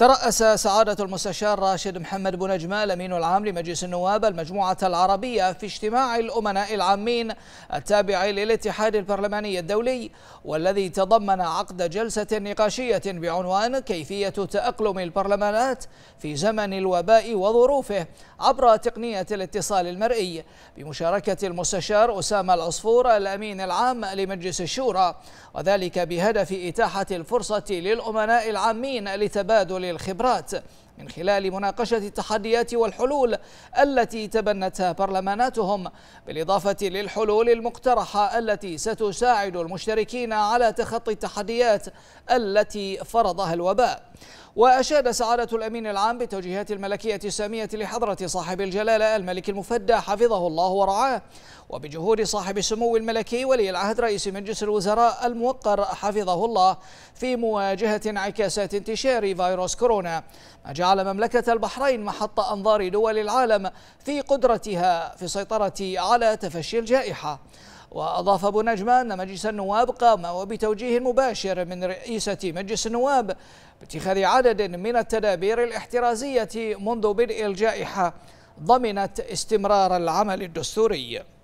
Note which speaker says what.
Speaker 1: ترأس سعادة المستشار راشد محمد بن نجمة أمين العام لمجلس النواب المجموعة العربية في اجتماع الأمناء العامين التابع للاتحاد البرلماني الدولي والذي تضمن عقد جلسة نقاشية بعنوان كيفية تأقلم البرلمانات في زمن الوباء وظروفه عبر تقنية الاتصال المرئي بمشاركة المستشار أسامة العصفور الأمين العام لمجلس الشورى وذلك بهدف إتاحة الفرصة للأمناء العامين لتبادل الخبرات من خلال مناقشة التحديات والحلول التي تبنتها برلماناتهم بالإضافة للحلول المقترحة التي ستساعد المشتركين على تخطي التحديات التي فرضها الوباء وأشاد سعادة الأمين العام بالتوجيهات الملكية السامية لحضرة صاحب الجلالة الملك المفدى حفظه الله ورعاه وبجهود صاحب السمو الملكي ولي العهد رئيس مجلس الوزراء الموقر حفظه الله في مواجهة انعكاسات انتشار فيروس كورونا ما جعل مملكة البحرين محط أنظار دول العالم في قدرتها في السيطرة على تفشي الجائحة وأضاف أبو نجمة أن مجلس النواب قام وبتوجيه مباشر من رئيسة مجلس النواب باتخاذ عدد من التدابير الاحترازية منذ بدء الجائحة ضمنت استمرار العمل الدستوري